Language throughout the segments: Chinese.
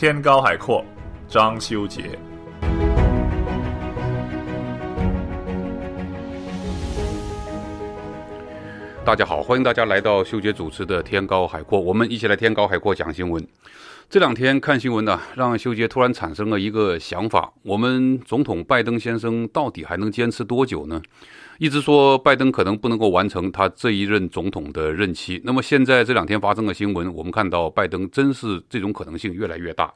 天高海阔，张修杰。大家好，欢迎大家来到修杰主持的《天高海阔》，我们一起来《天高海阔》讲新闻。这两天看新闻呢，让修杰突然产生了一个想法：我们总统拜登先生到底还能坚持多久呢？一直说拜登可能不能够完成他这一任总统的任期。那么现在这两天发生的新闻，我们看到拜登真是这种可能性越来越大。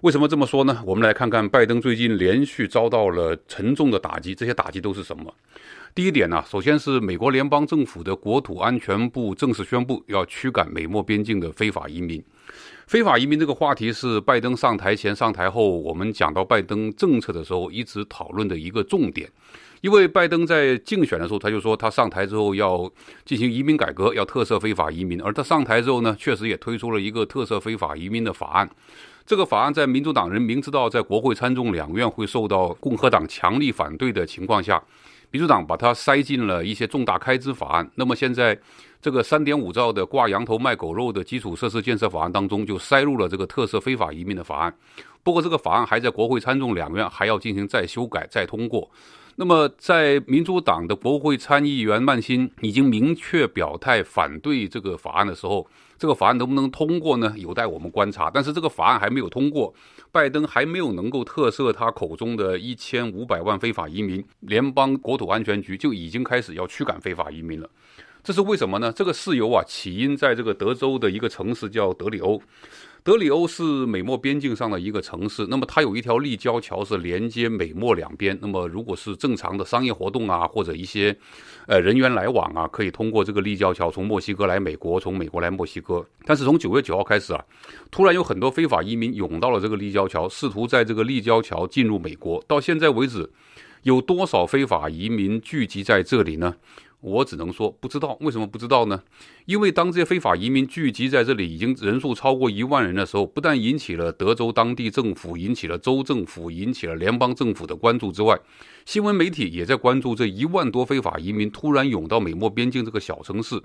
为什么这么说呢？我们来看看拜登最近连续遭到了沉重的打击，这些打击都是什么？第一点呢，首先是美国联邦政府的国土安全部正式宣布要驱赶美墨边境的非法移民。非法移民这个话题是拜登上台前、上台后，我们讲到拜登政策的时候一直讨论的一个重点。因为拜登在竞选的时候，他就说他上台之后要进行移民改革，要特色非法移民。而他上台之后呢，确实也推出了一个特色非法移民的法案。这个法案在民主党人明知道在国会参众两院会受到共和党强力反对的情况下，民主党把它塞进了一些重大开支法案。那么现在，这个三点五兆的挂羊头卖狗肉的基础设施建设法案当中就塞入了这个特色非法移民的法案。不过这个法案还在国会参众两院还要进行再修改再通过。那么在民主党的国会参议员曼新已经明确表态反对这个法案的时候。这个法案能不能通过呢？有待我们观察。但是这个法案还没有通过，拜登还没有能够特赦他口中的一千五百万非法移民，联邦国土安全局就已经开始要驱赶非法移民了。这是为什么呢？这个事由啊，起因在这个德州的一个城市叫德里欧。德里欧是美墨边境上的一个城市，那么它有一条立交桥是连接美墨两边。那么如果是正常的商业活动啊，或者一些，呃人员来往啊，可以通过这个立交桥从墨西哥来美国，从美国来墨西哥。但是从九月九号开始啊，突然有很多非法移民涌到了这个立交桥，试图在这个立交桥进入美国。到现在为止。有多少非法移民聚集在这里呢？我只能说不知道。为什么不知道呢？因为当这些非法移民聚集在这里，已经人数超过一万人的时候，不但引起了德州当地政府、引起了州政府、引起了联邦政府的关注之外，新闻媒体也在关注这一万多非法移民突然涌到美墨边境这个小城市。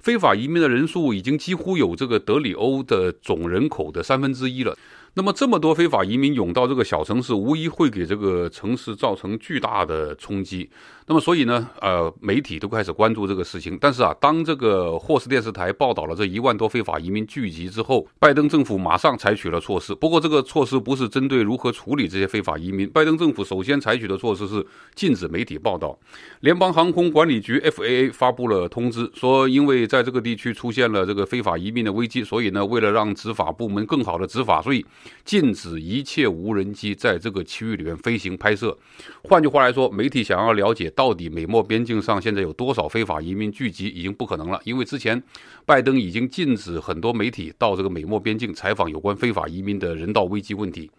非法移民的人数已经几乎有这个德里欧的总人口的三分之一了。那么，这么多非法移民涌到这个小城市，无疑会给这个城市造成巨大的冲击。那么，所以呢，呃，媒体都开始关注这个事情。但是啊，当这个霍斯电视台报道了这一万多非法移民聚集之后，拜登政府马上采取了措施。不过，这个措施不是针对如何处理这些非法移民。拜登政府首先采取的措施是禁止媒体报道。联邦航空管理局 （FAA） 发布了通知，说因为在这个地区出现了这个非法移民的危机，所以呢，为了让执法部门更好的执法，所以禁止一切无人机在这个区域里面飞行拍摄。换句话来说，媒体想要了解。到底美墨边境上现在有多少非法移民聚集，已经不可能了，因为之前，拜登已经禁止很多媒体到这个美墨边境采访有关非法移民的人道危机问题。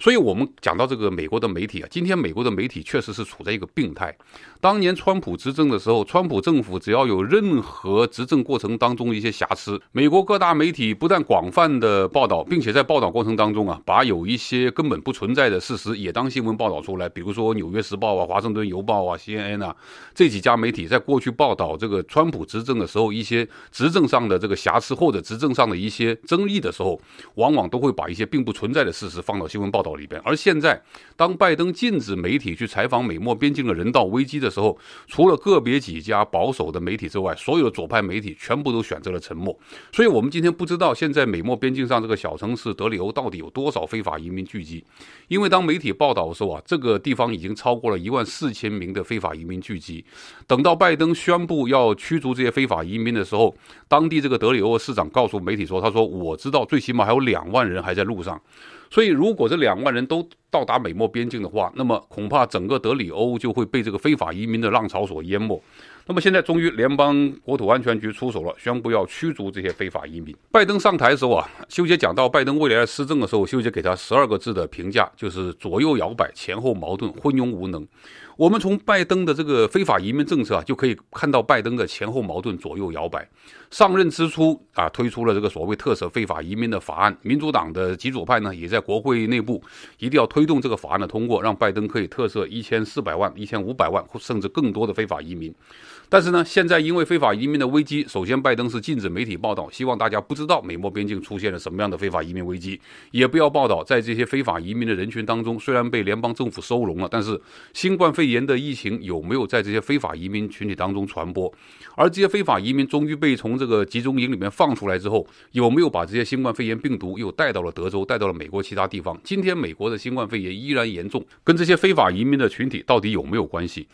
所以，我们讲到这个美国的媒体啊，今天美国的媒体确实是处在一个病态。当年川普执政的时候，川普政府只要有任何执政过程当中一些瑕疵，美国各大媒体不但广泛的报道，并且在报道过程当中啊，把有一些根本不存在的事实也当新闻报道出来。比如说《纽约时报》啊，《华盛顿邮报》啊，《C N N》啊，这几家媒体在过去报道这个川普执政的时候，一些执政上的这个瑕疵或者执政上的一些争议的时候，往往都会把一些并不存在的事实放到新闻报道。里边，而现在，当拜登禁止媒体去采访美墨边境的人道危机的时候，除了个别几家保守的媒体之外，所有的左派媒体全部都选择了沉默。所以，我们今天不知道现在美墨边境上这个小城市德里欧到底有多少非法移民聚集，因为当媒体报道的时候啊，这个地方已经超过了一万四千名的非法移民聚集。等到拜登宣布要驱逐这些非法移民的时候，当地这个德里欧市长告诉媒体说：“他说我知道，最起码还有两万人还在路上。”所以，如果这两。两万人都到达美墨边境的话，那么恐怕整个德里欧就会被这个非法移民的浪潮所淹没。那么现在终于联邦国土安全局出手了，宣布要驱逐这些非法移民。拜登上台的时候啊，修杰讲到拜登未来施政的时候，修杰给他十二个字的评价，就是左右摇摆、前后矛盾、昏庸无能。我们从拜登的这个非法移民政策啊，就可以看到拜登的前后矛盾、左右摇摆。上任之初啊，推出了这个所谓特色非法移民的法案，民主党的极左派呢，也在国会内部一定要推动这个法案的通过，让拜登可以特色一千四百万、一千五百万，甚至更多的非法移民。但是呢，现在因为非法移民的危机，首先拜登是禁止媒体报道，希望大家不知道美墨边境出现了什么样的非法移民危机，也不要报道在这些非法移民的人群当中，虽然被联邦政府收容了，但是新冠肺炎的疫情有没有在这些非法移民群体当中传播？而这些非法移民终于被从这个集中营里面放出来之后，有没有把这些新冠肺炎病毒又带到了德州，带到了美国其他地方？今天美国的新冠肺炎依然严重，跟这些非法移民的群体到底有没有关系？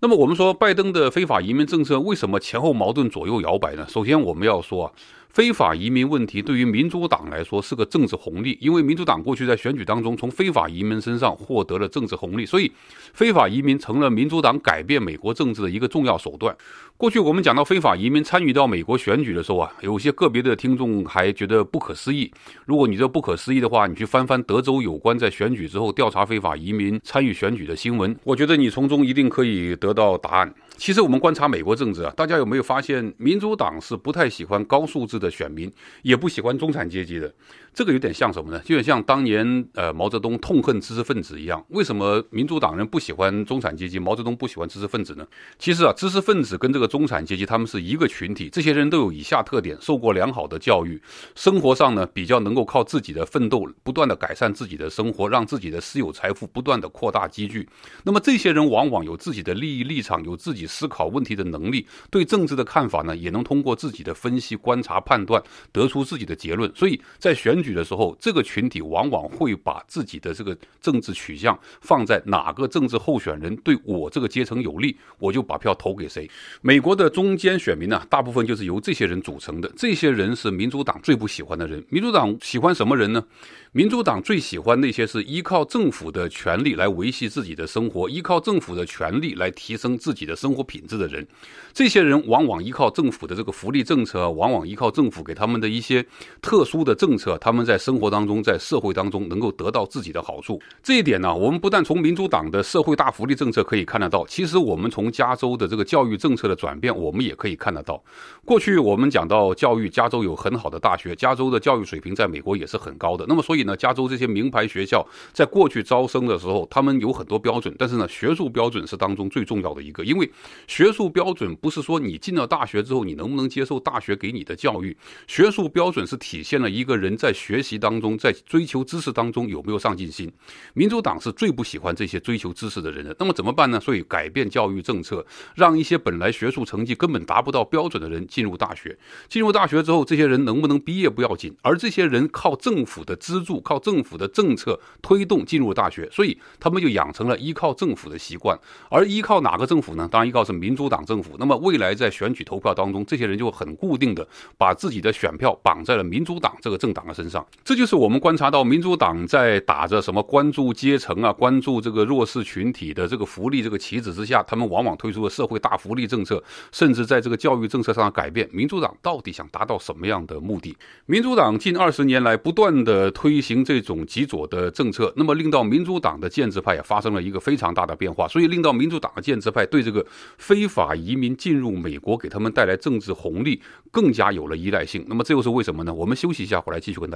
那么我们说，拜登的非法移民政策为什么前后矛盾、左右摇摆呢？首先，我们要说啊。非法移民问题对于民主党来说是个政治红利，因为民主党过去在选举当中从非法移民身上获得了政治红利，所以非法移民成了民主党改变美国政治的一个重要手段。过去我们讲到非法移民参与到美国选举的时候啊，有些个别的听众还觉得不可思议。如果你这不可思议的话，你去翻翻德州有关在选举之后调查非法移民参与选举的新闻，我觉得你从中一定可以得到答案。其实我们观察美国政治啊，大家有没有发现，民主党是不太喜欢高素质的选民，也不喜欢中产阶级的。这个有点像什么呢？有点像当年呃毛泽东痛恨知识分子一样。为什么民主党人不喜欢中产阶级，毛泽东不喜欢知识分子呢？其实啊，知识分子跟这个中产阶级他们是一个群体。这些人都有以下特点：受过良好的教育，生活上呢比较能够靠自己的奋斗，不断的改善自己的生活，让自己的私有财富不断的扩大积聚。那么这些人往往有自己的利益立场，有自己思考问题的能力，对政治的看法呢也能通过自己的分析、观察、判断得出自己的结论。所以在选举。的时候，这个群体往往会把自己的这个政治取向放在哪个政治候选人对我这个阶层有利，我就把票投给谁。美国的中间选民呢，大部分就是由这些人组成的。这些人是民主党最不喜欢的人。民主党喜欢什么人呢？民主党最喜欢那些是依靠政府的权力来维系自己的生活，依靠政府的权力来提升自己的生活品质的人。这些人往往依靠政府的这个福利政策，往往依靠政府给他们的一些特殊的政策，他们。他们在生活当中，在社会当中能够得到自己的好处，这一点呢，我们不但从民主党的社会大福利政策可以看得到，其实我们从加州的这个教育政策的转变，我们也可以看得到。过去我们讲到教育，加州有很好的大学，加州的教育水平在美国也是很高的。那么所以呢，加州这些名牌学校在过去招生的时候，他们有很多标准，但是呢，学术标准是当中最重要的一个，因为学术标准不是说你进了大学之后，你能不能接受大学给你的教育，学术标准是体现了一个人在。学习当中，在追求知识当中有没有上进心？民主党是最不喜欢这些追求知识的人的。那么怎么办呢？所以改变教育政策，让一些本来学术成绩根本达不到标准的人进入大学。进入大学之后，这些人能不能毕业不要紧，而这些人靠政府的资助，靠政府的政策推动进入大学，所以他们就养成了依靠政府的习惯。而依靠哪个政府呢？当然依靠是民主党政府。那么未来在选举投票当中，这些人就很固定的把自己的选票绑在了民主党这个政党的身。上，这就是我们观察到民主党在打着什么关注阶层啊、关注这个弱势群体的这个福利这个旗帜之下，他们往往推出社会大福利政策，甚至在这个教育政策上改变。民主党到底想达到什么样的目的？民主党近二十年来不断的推行这种极左的政策，那么令到民主党的建制派也发生了一个非常大的变化，所以令到民主党的建制派对这个非法移民进入美国给他们带来政治红利更加有了依赖性。那么这又是为什么呢？我们休息一下，回来继续跟大。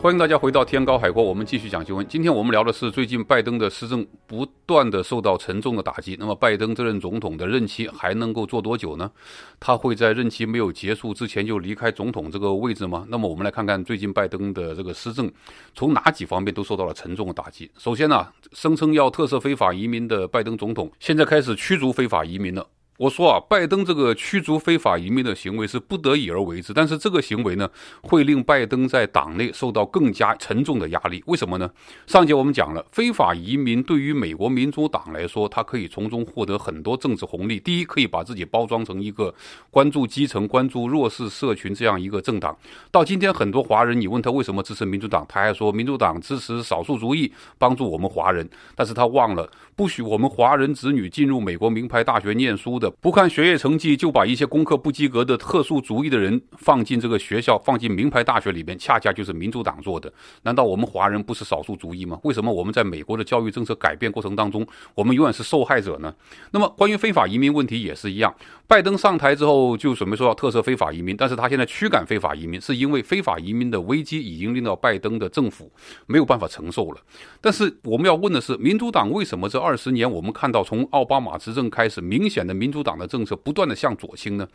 欢迎大家回到天高海阔，我们继续讲新闻。今天我们聊的是最近拜登的施政不断的受到沉重的打击。那么拜登这任总统的任期还能够做多久呢？他会在任期没有结束之前就离开总统这个位置吗？那么我们来看看最近拜登的这个施政，从哪几方面都受到了沉重的打击。首先呢，声称要特赦非法移民的拜登总统，现在开始驱逐非法移民了。我说啊，拜登这个驱逐非法移民的行为是不得已而为之，但是这个行为呢，会令拜登在党内受到更加沉重的压力。为什么呢？上节我们讲了，非法移民对于美国民主党来说，它可以从中获得很多政治红利。第一，可以把自己包装成一个关注基层、关注弱势社群这样一个政党。到今天，很多华人，你问他为什么支持民主党，他还说民主党支持少数族裔，帮助我们华人。但是他忘了，不许我们华人子女进入美国名牌大学念书的。不看学业成绩就把一些功课不及格的特殊主义的人放进这个学校，放进名牌大学里边，恰恰就是民主党做的。难道我们华人不是少数族裔吗？为什么我们在美国的教育政策改变过程当中，我们永远是受害者呢？那么关于非法移民问题也是一样，拜登上台之后就准备说要特赦非法移民，但是他现在驱赶非法移民，是因为非法移民的危机已经令到拜登的政府没有办法承受了。但是我们要问的是，民主党为什么这二十年我们看到从奥巴马执政开始，明显的民主党的政策不断的向左倾呢。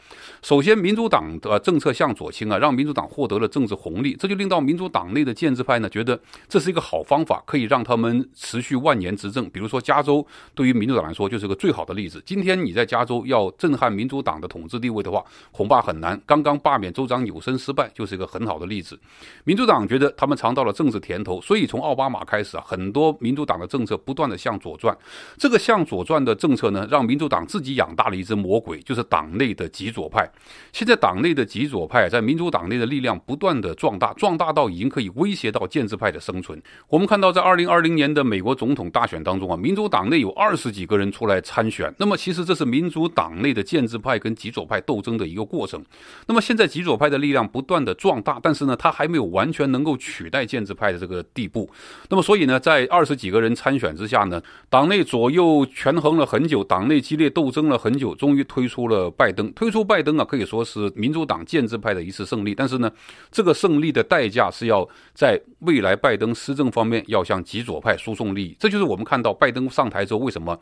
首先，民主党的政策向左倾啊，让民主党获得了政治红利，这就令到民主党内的建制派呢，觉得这是一个好方法，可以让他们持续万年执政。比如说，加州对于民主党来说就是个最好的例子。今天你在加州要震撼民主党的统治地位的话，恐怕很难。刚刚罢免州长有生失败就是一个很好的例子。民主党觉得他们尝到了政治甜头，所以从奥巴马开始啊，很多民主党的政策不断的向左转。这个向左转的政策呢，让民主党自己养大。一只魔鬼就是党内的极左派。现在党内的极左派在民主党内的力量不断的壮大，壮大到已经可以威胁到建制派的生存。我们看到，在二零二零年的美国总统大选当中啊，民主党内有二十几个人出来参选。那么其实这是民主党内的建制派跟极左派斗争的一个过程。那么现在极左派的力量不断的壮大，但是呢，他还没有完全能够取代建制派的这个地步。那么所以呢，在二十几个人参选之下呢，党内左右权衡了很久，党内激烈斗争了很。很久，终于推出了拜登。推出拜登啊，可以说是民主党建制派的一次胜利。但是呢，这个胜利的代价是要在。未来拜登施政方面要向极左派输送利益，这就是我们看到拜登上台之后为什么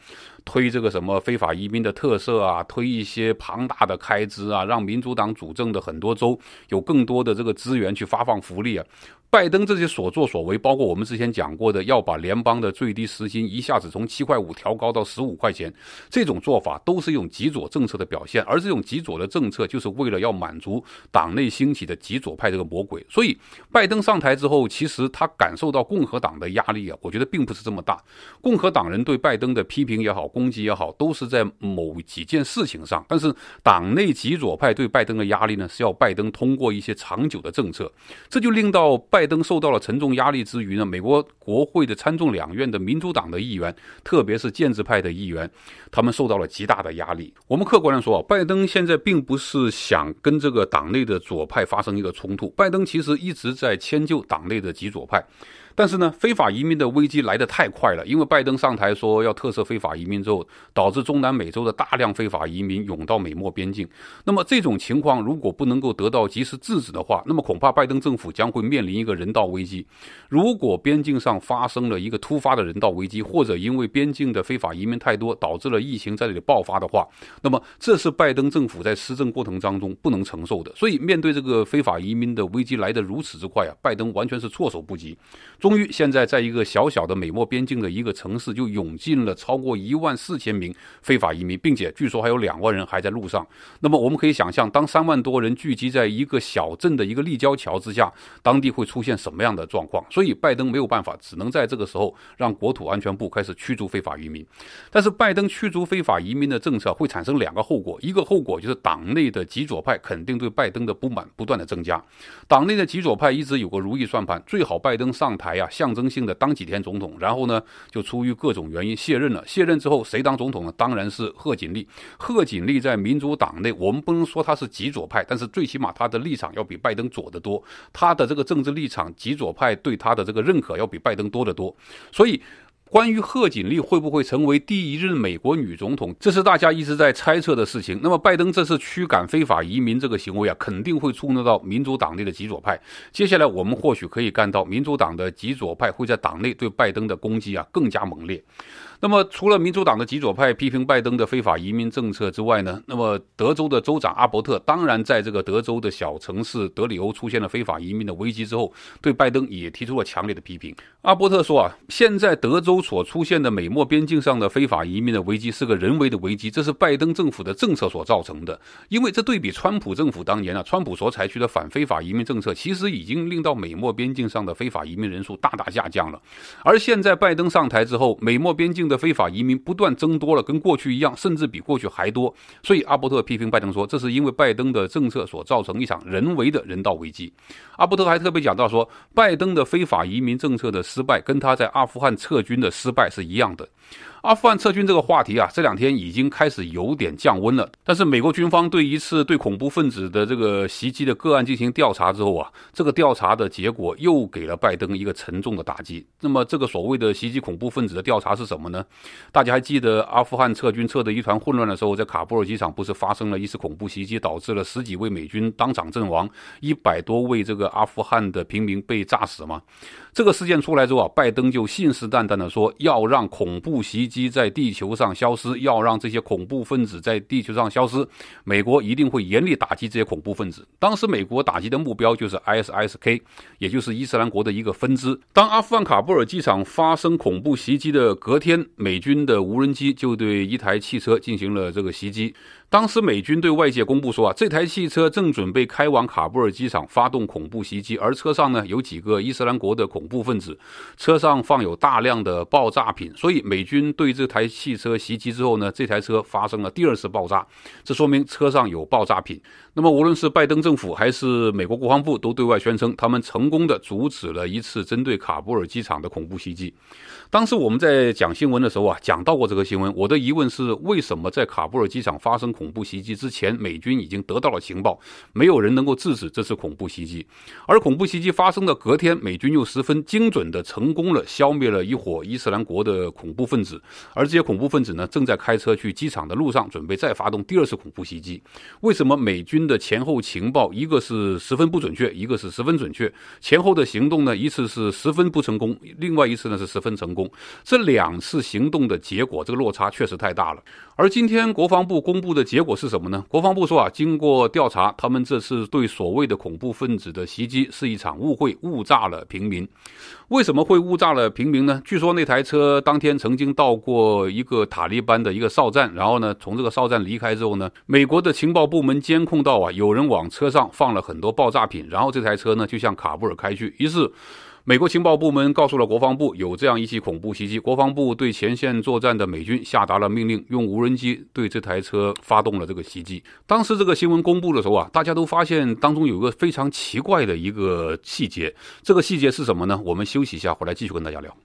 推这个什么非法移民的特色啊，推一些庞大的开支啊，让民主党主政的很多州有更多的这个资源去发放福利啊。拜登这些所作所为，包括我们之前讲过的要把联邦的最低时薪一下子从七块五调高到十五块钱，这种做法都是用极左政策的表现，而这种极左的政策就是为了要满足党内兴起的极左派这个魔鬼。所以拜登上台之后，其实。实他感受到共和党的压力啊，我觉得并不是这么大。共和党人对拜登的批评也好、攻击也好，都是在某几件事情上。但是党内极左派对拜登的压力呢，是要拜登通过一些长久的政策，这就令到拜登受到了沉重压力之余呢，美国国会的参众两院的民主党的议员，特别是建制派的议员，他们受到了极大的压力。我们客观地说拜登现在并不是想跟这个党内的左派发生一个冲突。拜登其实一直在迁就党内的。极左派。但是呢，非法移民的危机来得太快了，因为拜登上台说要特赦非法移民之后，导致中南美洲的大量非法移民涌到美墨边境。那么这种情况如果不能够得到及时制止的话，那么恐怕拜登政府将会面临一个人道危机。如果边境上发生了一个突发的人道危机，或者因为边境的非法移民太多导致了疫情在这里爆发的话，那么这是拜登政府在施政过程当中不能承受的。所以面对这个非法移民的危机来得如此之快啊，拜登完全是措手不及。中终于，现在，在一个小小的美墨边境的一个城市，就涌进了超过一万四千名非法移民，并且据说还有两万人还在路上。那么，我们可以想象，当三万多人聚集在一个小镇的一个立交桥之下，当地会出现什么样的状况？所以，拜登没有办法，只能在这个时候让国土安全部开始驱逐非法移民。但是，拜登驱逐非法移民的政策会产生两个后果：一个后果就是党内的极左派肯定对拜登的不满不断的增加。党内的极左派一直有个如意算盘，最好拜登上台。哎呀，象征性的当几天总统，然后呢，就出于各种原因卸任了。卸任之后谁当总统呢？当然是贺锦丽。贺锦丽在民主党内，我们不能说他是极左派，但是最起码他的立场要比拜登左得多。他的这个政治立场，极左派对他的这个认可要比拜登多得多。所以。关于贺锦丽会不会成为第一任美国女总统，这是大家一直在猜测的事情。那么，拜登这次驱赶非法移民这个行为啊，肯定会触怒到民主党内的极左派。接下来，我们或许可以看到，民主党的极左派会在党内对拜登的攻击啊更加猛烈。那么，除了民主党的极左派批评拜登的非法移民政策之外呢？那么，德州的州长阿伯特当然在这个德州的小城市德里欧出现了非法移民的危机之后，对拜登也提出了强烈的批评。阿伯特说啊，现在德州所出现的美墨边境上的非法移民的危机是个人为的危机，这是拜登政府的政策所造成的。因为这对比川普政府当年啊，川普所采取的反非法移民政策，其实已经令到美墨边境上的非法移民人数大大下降了。而现在拜登上台之后，美墨边境。的非法移民不断增多了，跟过去一样，甚至比过去还多。所以阿伯特批评拜登说，这是因为拜登的政策所造成一场人为的人道危机。阿伯特还特别讲到说，拜登的非法移民政策的失败，跟他在阿富汗撤军的失败是一样的。阿富汗撤军这个话题啊，这两天已经开始有点降温了。但是美国军方对一次对恐怖分子的这个袭击的个案进行调查之后啊，这个调查的结果又给了拜登一个沉重的打击。那么这个所谓的袭击恐怖分子的调查是什么呢？大家还记得阿富汗撤军撤的一团混乱的时候，在卡布尔机场不是发生了一次恐怖袭击，导致了十几位美军当场阵亡，一百多位这个阿富汗的平民被炸死吗？这个事件出来之后啊，拜登就信誓旦旦地说，要让恐怖袭击在地球上消失，要让这些恐怖分子在地球上消失，美国一定会严厉打击这些恐怖分子。当时美国打击的目标就是 ISISK，也就是伊斯兰国的一个分支。当阿富汗卡布尔机场发生恐怖袭击的隔天，美军的无人机就对一台汽车进行了这个袭击。当时美军对外界公布说啊，这台汽车正准备开往卡布尔机场发动恐怖袭击，而车上呢有几个伊斯兰国的恐怖分子，车上放有大量的爆炸品。所以美军对这台汽车袭击之后呢，这台车发生了第二次爆炸，这说明车上有爆炸品。那么无论是拜登政府还是美国国防部都对外宣称，他们成功的阻止了一次针对卡布尔机场的恐怖袭击。当时我们在讲新闻的时候啊，讲到过这个新闻。我的疑问是，为什么在卡布尔机场发生？恐怖袭击之前，美军已经得到了情报，没有人能够制止这次恐怖袭击。而恐怖袭击发生的隔天，美军又十分精准的成功了消灭了一伙伊斯兰国的恐怖分子。而这些恐怖分子呢，正在开车去机场的路上，准备再发动第二次恐怖袭击。为什么美军的前后情报一个是十分不准确，一个是十分准确？前后的行动呢，一次是十分不成功，另外一次呢是十分成功。这两次行动的结果，这个落差确实太大了。而今天国防部公布的结果是什么呢？国防部说啊，经过调查，他们这次对所谓的恐怖分子的袭击是一场误会，误炸了平民。为什么会误炸了平民呢？据说那台车当天曾经到过一个塔利班的一个哨站，然后呢，从这个哨站离开之后呢，美国的情报部门监控到啊，有人往车上放了很多爆炸品，然后这台车呢就向喀布尔开去，于是。美国情报部门告诉了国防部有这样一起恐怖袭击，国防部对前线作战的美军下达了命令，用无人机对这台车发动了这个袭击。当时这个新闻公布的时候啊，大家都发现当中有个非常奇怪的一个细节，这个细节是什么呢？我们休息一下，回来继续跟大家聊。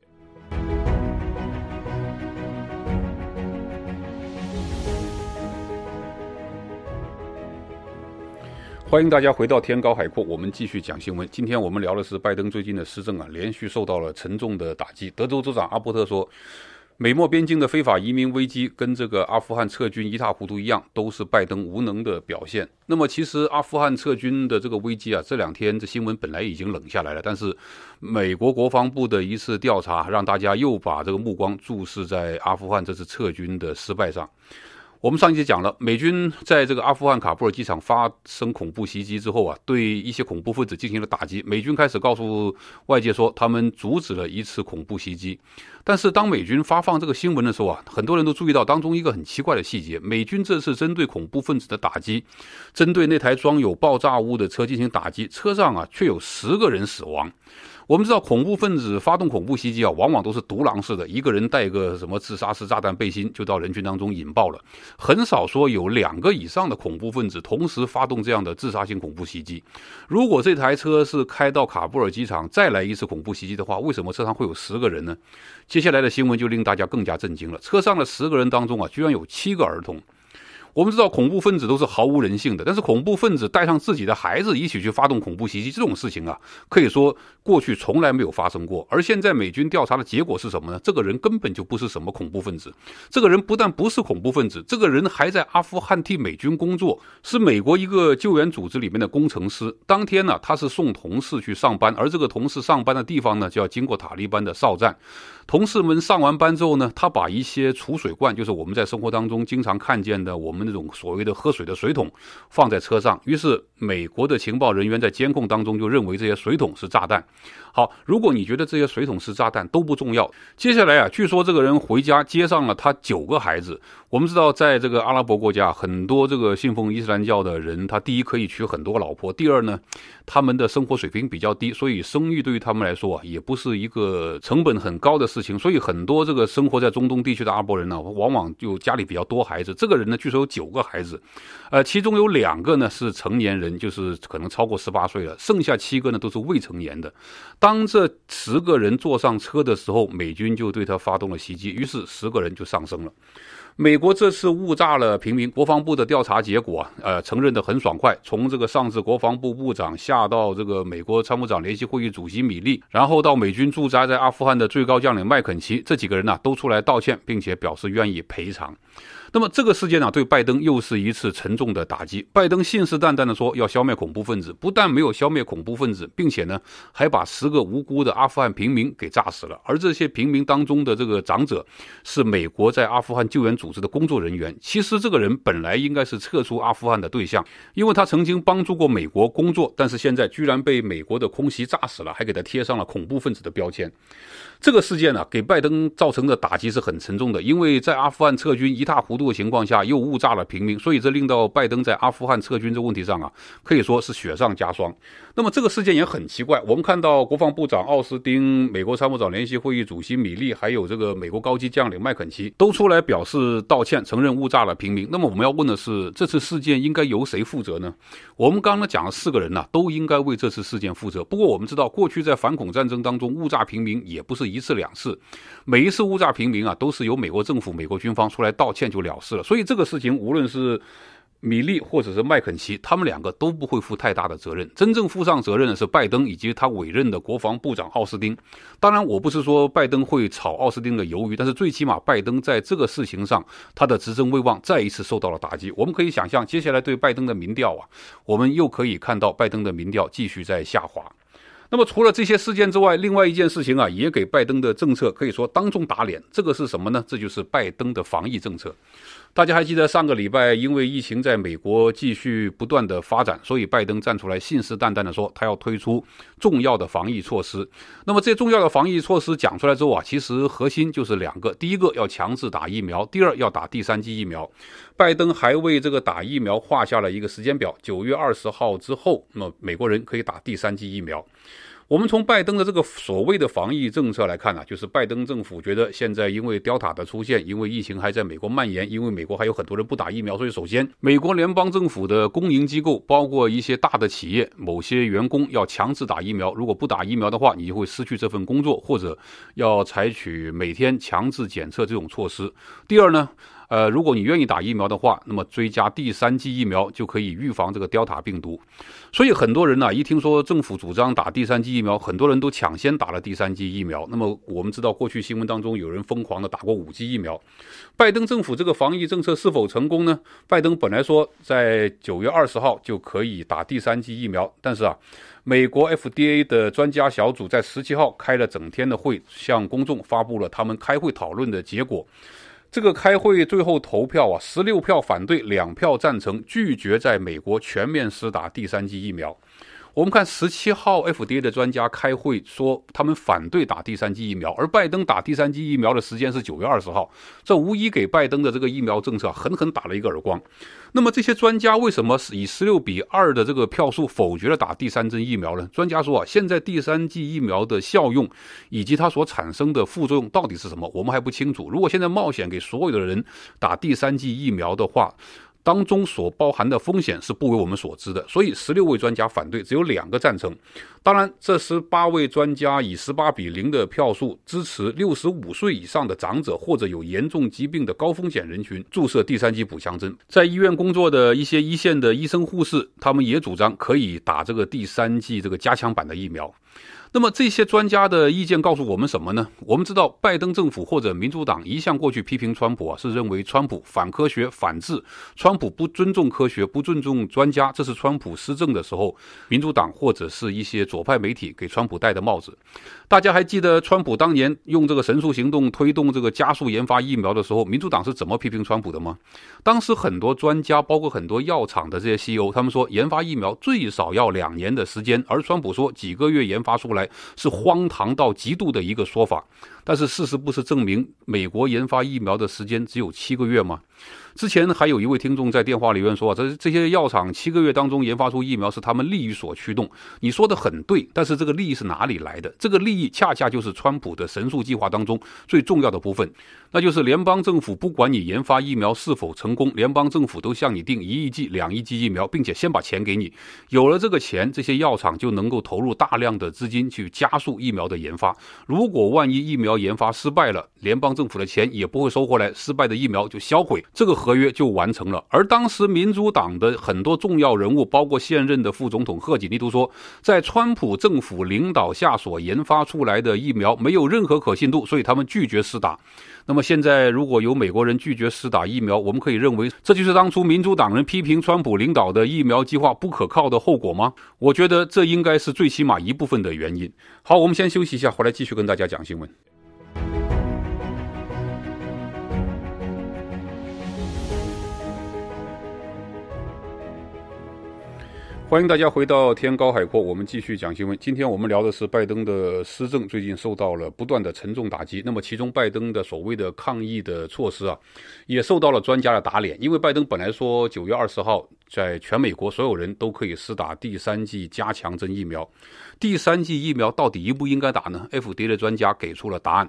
欢迎大家回到天高海阔，我们继续讲新闻。今天我们聊的是拜登最近的施政啊，连续受到了沉重的打击。德州州长阿伯特说，美墨边境的非法移民危机跟这个阿富汗撤军一塌糊涂一样，都是拜登无能的表现。那么其实阿富汗撤军的这个危机啊，这两天这新闻本来已经冷下来了，但是美国国防部的一次调查让大家又把这个目光注视在阿富汗这次撤军的失败上。我们上一集讲了，美军在这个阿富汗卡布尔机场发生恐怖袭击之后啊，对一些恐怖分子进行了打击。美军开始告诉外界说，他们阻止了一次恐怖袭击。但是当美军发放这个新闻的时候啊，很多人都注意到当中一个很奇怪的细节：美军这次针对恐怖分子的打击，针对那台装有爆炸物的车进行打击，车上啊却有十个人死亡。我们知道恐怖分子发动恐怖袭击啊，往往都是独狼式的，一个人带个什么自杀式炸弹背心就到人群当中引爆了。很少说有两个以上的恐怖分子同时发动这样的自杀性恐怖袭击。如果这台车是开到卡布尔机场再来一次恐怖袭击的话，为什么车上会有十个人呢？接下来的新闻就令大家更加震惊了。车上的十个人当中啊，居然有七个儿童。我们知道恐怖分子都是毫无人性的，但是恐怖分子带上自己的孩子一起去发动恐怖袭击这种事情啊，可以说过去从来没有发生过。而现在美军调查的结果是什么呢？这个人根本就不是什么恐怖分子，这个人不但不是恐怖分子，这个人还在阿富汗替美军工作，是美国一个救援组织里面的工程师。当天呢，他是送同事去上班，而这个同事上班的地方呢就要经过塔利班的哨站。同事们上完班之后呢，他把一些储水罐，就是我们在生活当中经常看见的，我们。那种所谓的喝水的水桶放在车上，于是美国的情报人员在监控当中就认为这些水桶是炸弹。好，如果你觉得这些水桶式炸弹都不重要，接下来啊，据说这个人回家接上了他九个孩子。我们知道，在这个阿拉伯国家，很多这个信奉伊斯兰教的人，他第一可以娶很多老婆，第二呢，他们的生活水平比较低，所以生育对于他们来说啊，也不是一个成本很高的事情。所以很多这个生活在中东地区的阿拉伯人呢，往往就家里比较多孩子。这个人呢，据说有九个孩子，呃，其中有两个呢是成年人，就是可能超过十八岁了，剩下七个呢都是未成年的。当这十个人坐上车的时候，美军就对他发动了袭击，于是十个人就上升了。美国这次误炸了平民，国防部的调查结果啊，呃，承认的很爽快，从这个上至国防部部长，下到这个美国参谋长联席会议主席米利，然后到美军驻扎在阿富汗的最高将领麦肯齐，这几个人呢，都出来道歉，并且表示愿意赔偿。那么这个事件呢，对拜登又是一次沉重的打击。拜登信誓旦旦地说要消灭恐怖分子，不但没有消灭恐怖分子，并且呢，还把十个无辜的阿富汗平民给炸死了。而这些平民当中的这个长者，是美国在阿富汗救援组织的工作人员。其实这个人本来应该是撤出阿富汗的对象，因为他曾经帮助过美国工作，但是现在居然被美国的空袭炸死了，还给他贴上了恐怖分子的标签。这个事件呢，给拜登造成的打击是很沉重的，因为在阿富汗撤军一塌糊涂。情况下又误炸了平民，所以这令到拜登在阿富汗撤军这问题上啊，可以说是雪上加霜。那么这个事件也很奇怪，我们看到国防部长奥斯汀、美国参谋长联席会议主席米利，还有这个美国高级将领麦肯齐都出来表示道歉，承认误炸了平民。那么我们要问的是，这次事件应该由谁负责呢？我们刚刚讲了四个人呐，都应该为这次事件负责。不过我们知道，过去在反恐战争当中误炸平民也不是一次两次，每一次误炸平民啊，都是由美国政府、美国军方出来道歉就。了事了，所以这个事情无论是米利或者是麦肯齐，他们两个都不会负太大的责任。真正负上责任的是拜登以及他委任的国防部长奥斯汀。当然，我不是说拜登会炒奥斯汀的鱿鱼，但是最起码拜登在这个事情上，他的执政威望再一次受到了打击。我们可以想象，接下来对拜登的民调啊，我们又可以看到拜登的民调继续在下滑。那么除了这些事件之外，另外一件事情啊，也给拜登的政策可以说当众打脸。这个是什么呢？这就是拜登的防疫政策。大家还记得上个礼拜，因为疫情在美国继续不断的发展，所以拜登站出来信誓旦旦的说，他要推出重要的防疫措施。那么这重要的防疫措施讲出来之后啊，其实核心就是两个：第一个要强制打疫苗，第二要打第三剂疫苗。拜登还为这个打疫苗画下了一个时间表，九月二十号之后，那么美国人可以打第三剂疫苗。我们从拜登的这个所谓的防疫政策来看呢，就是拜登政府觉得现在因为 t 塔的出现，因为疫情还在美国蔓延，因为美国还有很多人不打疫苗，所以首先，美国联邦政府的公营机构，包括一些大的企业，某些员工要强制打疫苗，如果不打疫苗的话，你就会失去这份工作，或者要采取每天强制检测这种措施。第二呢。呃，如果你愿意打疫苗的话，那么追加第三剂疫苗就可以预防这个雕塔病毒。所以很多人呢，一听说政府主张打第三剂疫苗，很多人都抢先打了第三剂疫苗。那么我们知道，过去新闻当中有人疯狂的打过五剂疫苗。拜登政府这个防疫政策是否成功呢？拜登本来说在九月二十号就可以打第三剂疫苗，但是啊，美国 FDA 的专家小组在十七号开了整天的会，向公众发布了他们开会讨论的结果。这个开会最后投票啊，十六票反对，两票赞成，拒绝在美国全面施打第三剂疫苗。我们看十七号 F d a 的专家开会说，他们反对打第三剂疫苗，而拜登打第三剂疫苗的时间是九月二十号，这无疑给拜登的这个疫苗政策狠狠打了一个耳光。那么这些专家为什么以十六比二的这个票数否决了打第三针疫苗呢？专家说啊，现在第三剂疫苗的效用以及它所产生的副作用到底是什么，我们还不清楚。如果现在冒险给所有的人打第三剂疫苗的话，当中所包含的风险是不为我们所知的，所以十六位专家反对，只有两个赞成。当然，这十八位专家以十八比零的票数支持六十五岁以上的长者或者有严重疾病的高风险人群注射第三剂补强针。在医院工作的一些一线的医生护士，他们也主张可以打这个第三剂这个加强版的疫苗。那么这些专家的意见告诉我们什么呢？我们知道，拜登政府或者民主党一向过去批评川普啊，是认为川普反科学、反智，川普不尊重科学、不尊重专家，这是川普施政的时候，民主党或者是一些左派媒体给川普戴的帽子。大家还记得川普当年用这个神速行动推动这个加速研发疫苗的时候，民主党是怎么批评川普的吗？当时很多专家，包括很多药厂的这些 CEO，他们说研发疫苗最少要两年的时间，而川普说几个月研发出来。是荒唐到极度的一个说法，但是事实不是证明美国研发疫苗的时间只有七个月吗？之前还有一位听众在电话里面说，这这些药厂七个月当中研发出疫苗是他们利益所驱动。你说的很对，但是这个利益是哪里来的？这个利益恰恰就是川普的神速计划当中最重要的部分，那就是联邦政府不管你研发疫苗是否成功，联邦政府都向你订一亿剂、两亿剂疫苗，并且先把钱给你。有了这个钱，这些药厂就能够投入大量的资金去加速疫苗的研发。如果万一疫苗研发失败了，联邦政府的钱也不会收回来，失败的疫苗就销毁。这个。合约就完成了。而当时民主党的很多重要人物，包括现任的副总统贺锦丽，都说在川普政府领导下所研发出来的疫苗没有任何可信度，所以他们拒绝施打。那么现在，如果有美国人拒绝施打疫苗，我们可以认为这就是当初民主党人批评川普领导的疫苗计划不可靠的后果吗？我觉得这应该是最起码一部分的原因。好，我们先休息一下，回来继续跟大家讲新闻。欢迎大家回到天高海阔，我们继续讲新闻。今天我们聊的是拜登的施政最近受到了不断的沉重打击。那么，其中拜登的所谓的抗疫的措施啊，也受到了专家的打脸。因为拜登本来说九月二十号在全美国所有人都可以施打第三剂加强针疫苗，第三剂疫苗到底应不应该打呢？FDA 的专家给出了答案。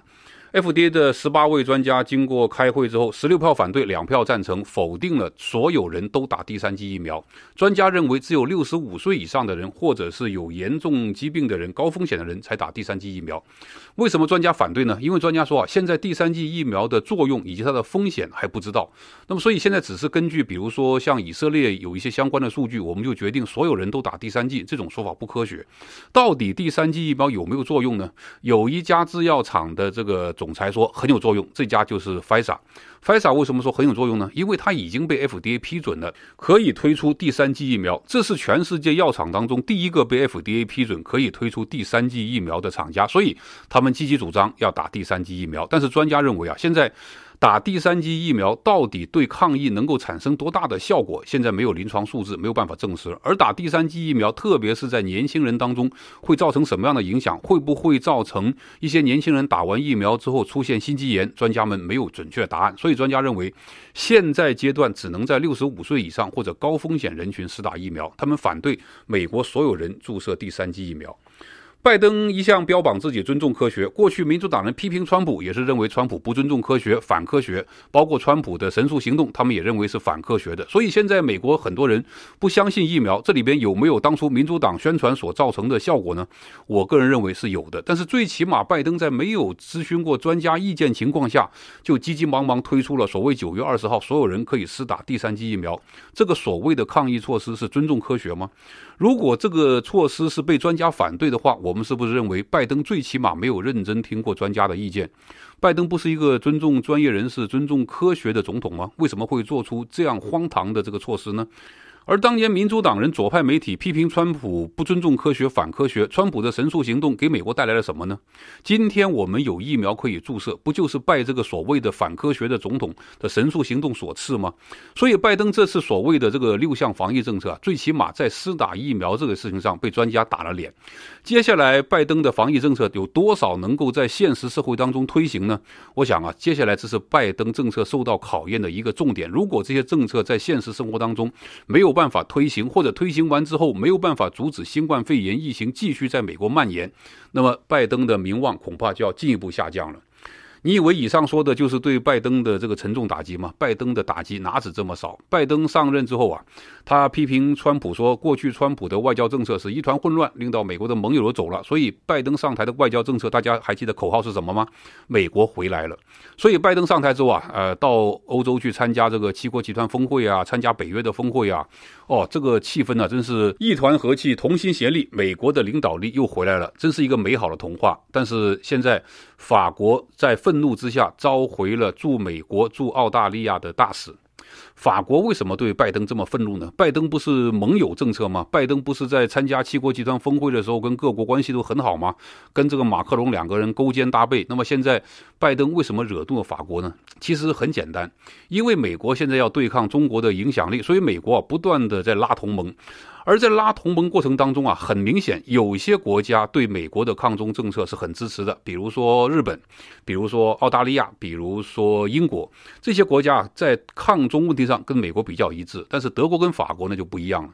F d a 的十八位专家经过开会之后，十六票反对，两票赞成，否定了所有人都打第三剂疫苗。专家认为，只有六十五岁以上的人，或者是有严重疾病的人、高风险的人才打第三剂疫苗。为什么专家反对呢？因为专家说啊，现在第三剂疫苗的作用以及它的风险还不知道。那么，所以现在只是根据，比如说像以色列有一些相关的数据，我们就决定所有人都打第三剂。这种说法不科学。到底第三剂疫苗有没有作用呢？有一家制药厂的这个总。总裁说很有作用，这家就是 f i s a f i s a 为什么说很有作用呢？因为它已经被 FDA 批准了，可以推出第三剂疫苗。这是全世界药厂当中第一个被 FDA 批准可以推出第三剂疫苗的厂家，所以他们积极主张要打第三剂疫苗。但是专家认为啊，现在。打第三剂疫苗到底对抗疫能够产生多大的效果？现在没有临床数字，没有办法证实。而打第三剂疫苗，特别是在年轻人当中，会造成什么样的影响？会不会造成一些年轻人打完疫苗之后出现心肌炎？专家们没有准确答案。所以专家认为，现在阶段只能在六十五岁以上或者高风险人群施打疫苗。他们反对美国所有人注射第三剂疫苗。拜登一向标榜自己尊重科学，过去民主党人批评川普也是认为川普不尊重科学、反科学，包括川普的神速行动，他们也认为是反科学的。所以现在美国很多人不相信疫苗，这里边有没有当初民主党宣传所造成的效果呢？我个人认为是有的。但是最起码拜登在没有咨询过专家意见情况下，就急急忙忙推出了所谓九月二十号所有人可以施打第三剂疫苗这个所谓的抗疫措施是尊重科学吗？如果这个措施是被专家反对的话，我。我们是不是认为拜登最起码没有认真听过专家的意见？拜登不是一个尊重专业人士、尊重科学的总统吗？为什么会做出这样荒唐的这个措施呢？而当年民主党人、左派媒体批评川普不尊重科学、反科学，川普的神速行动给美国带来了什么呢？今天我们有疫苗可以注射，不就是拜这个所谓的反科学的总统的神速行动所赐吗？所以，拜登这次所谓的这个六项防疫政策，最起码在施打疫苗这个事情上被专家打了脸。接下来，拜登的防疫政策有多少能够在现实社会当中推行呢？我想啊，接下来这是拜登政策受到考验的一个重点。如果这些政策在现实生活当中没有，办法推行，或者推行完之后没有办法阻止新冠肺炎疫情继续在美国蔓延，那么拜登的名望恐怕就要进一步下降了。你以为以上说的就是对拜登的这个沉重打击吗？拜登的打击哪止这么少？拜登上任之后啊，他批评川普说，过去川普的外交政策是一团混乱，令到美国的盟友都走了。所以拜登上台的外交政策，大家还记得口号是什么吗？美国回来了。所以拜登上台之后啊，呃，到欧洲去参加这个七国集团峰会啊，参加北约的峰会啊，哦，这个气氛呢，真是一团和气，同心协力，美国的领导力又回来了，真是一个美好的童话。但是现在。法国在愤怒之下召回了驻美国、驻澳大利亚的大使。法国为什么对拜登这么愤怒呢？拜登不是盟友政策吗？拜登不是在参加七国集团峰会的时候跟各国关系都很好吗？跟这个马克龙两个人勾肩搭背。那么现在拜登为什么惹怒了法国呢？其实很简单，因为美国现在要对抗中国的影响力，所以美国不断的在拉同盟。而在拉同盟过程当中啊，很明显，有些国家对美国的抗中政策是很支持的，比如说日本，比如说澳大利亚，比如说英国，这些国家在抗中问题上跟美国比较一致。但是德国跟法国呢就不一样了。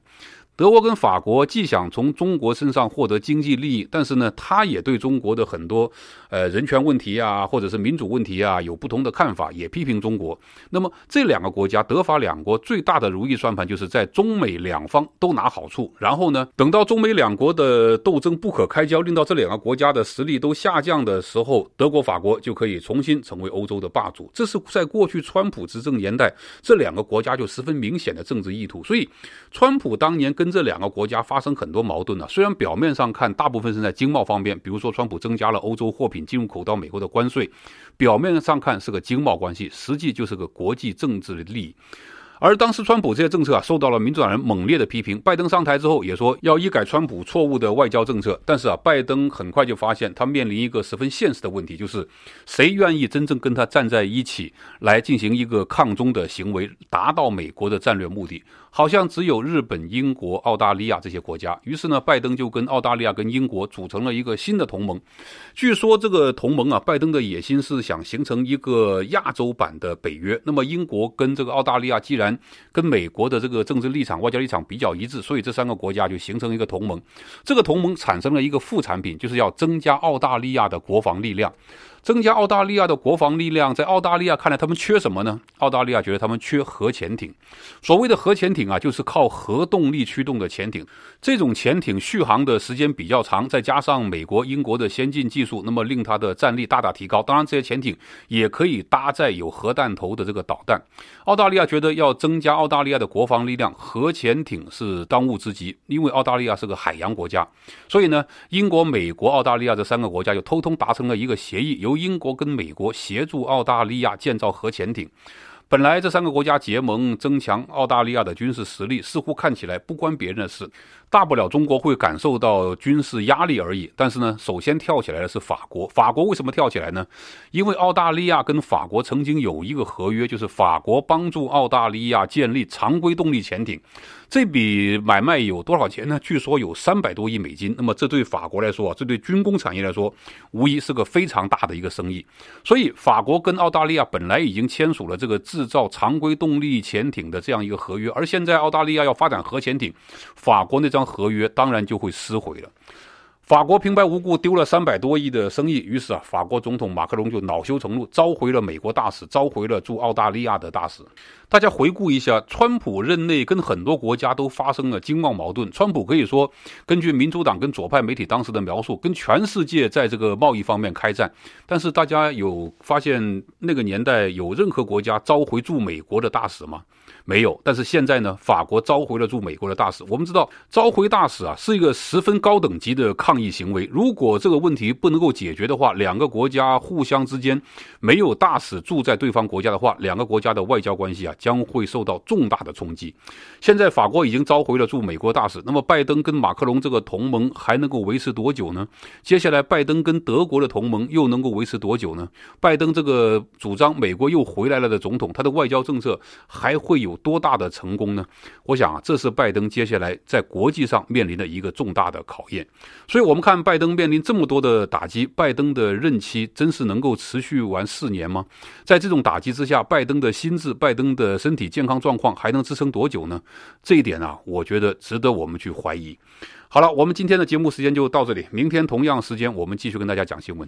德国跟法国既想从中国身上获得经济利益，但是呢，他也对中国的很多，呃，人权问题啊，或者是民主问题啊，有不同的看法，也批评中国。那么，这两个国家，德法两国最大的如意算盘，就是在中美两方都拿好处，然后呢，等到中美两国的斗争不可开交，令到这两个国家的实力都下降的时候，德国、法国就可以重新成为欧洲的霸主。这是在过去川普执政年代，这两个国家就十分明显的政治意图。所以，川普当年跟跟这两个国家发生很多矛盾呢。虽然表面上看，大部分是在经贸方面，比如说，川普增加了欧洲货品进口到美国的关税，表面上看是个经贸关系，实际就是个国际政治的利益。而当时，川普这些政策啊，受到了民主党人猛烈的批评。拜登上台之后，也说要一改川普错误的外交政策。但是啊，拜登很快就发现，他面临一个十分现实的问题，就是谁愿意真正跟他站在一起，来进行一个抗中的行为，达到美国的战略目的。好像只有日本、英国、澳大利亚这些国家。于是呢，拜登就跟澳大利亚跟英国组成了一个新的同盟。据说这个同盟啊，拜登的野心是想形成一个亚洲版的北约。那么，英国跟这个澳大利亚既然跟美国的这个政治立场、外交立场比较一致，所以这三个国家就形成一个同盟。这个同盟产生了一个副产品，就是要增加澳大利亚的国防力量。增加澳大利亚的国防力量，在澳大利亚看来，他们缺什么呢？澳大利亚觉得他们缺核潜艇。所谓的核潜艇啊，就是靠核动力驱动的潜艇。这种潜艇续航的时间比较长，再加上美国、英国的先进技术，那么令它的战力大大提高。当然，这些潜艇也可以搭载有核弹头的这个导弹。澳大利亚觉得要增加澳大利亚的国防力量，核潜艇是当务之急，因为澳大利亚是个海洋国家。所以呢，英国、美国、澳大利亚这三个国家就偷偷达成了一个协议，由英国跟美国协助澳大利亚建造核潜艇，本来这三个国家结盟增强澳大利亚的军事实力，似乎看起来不关别人的事。大不了中国会感受到军事压力而已。但是呢，首先跳起来的是法国。法国为什么跳起来呢？因为澳大利亚跟法国曾经有一个合约，就是法国帮助澳大利亚建立常规动力潜艇。这笔买卖有多少钱呢？据说有三百多亿美金。那么这对法国来说，这对军工产业来说，无疑是个非常大的一个生意。所以法国跟澳大利亚本来已经签署了这个制造常规动力潜艇的这样一个合约，而现在澳大利亚要发展核潜艇，法国那张。合约当然就会撕毁了。法国平白无故丢了三百多亿的生意，于是啊，法国总统马克龙就恼羞成怒，召回了美国大使，召回了驻澳大利亚的大使。大家回顾一下，川普任内跟很多国家都发生了经贸矛盾。川普可以说，根据民主党跟左派媒体当时的描述，跟全世界在这个贸易方面开战。但是大家有发现那个年代有任何国家召回驻美国的大使吗？没有，但是现在呢？法国召回了驻美国的大使。我们知道，召回大使啊，是一个十分高等级的抗议行为。如果这个问题不能够解决的话，两个国家互相之间没有大使住在对方国家的话，两个国家的外交关系啊，将会受到重大的冲击。现在法国已经召回了驻美国大使，那么拜登跟马克龙这个同盟还能够维持多久呢？接下来，拜登跟德国的同盟又能够维持多久呢？拜登这个主张美国又回来了的总统，他的外交政策还会有？有多大的成功呢？我想啊，这是拜登接下来在国际上面临的一个重大的考验。所以，我们看拜登面临这么多的打击，拜登的任期真是能够持续完四年吗？在这种打击之下，拜登的心智、拜登的身体健康状况还能支撑多久呢？这一点啊，我觉得值得我们去怀疑。好了，我们今天的节目时间就到这里，明天同样时间我们继续跟大家讲新闻。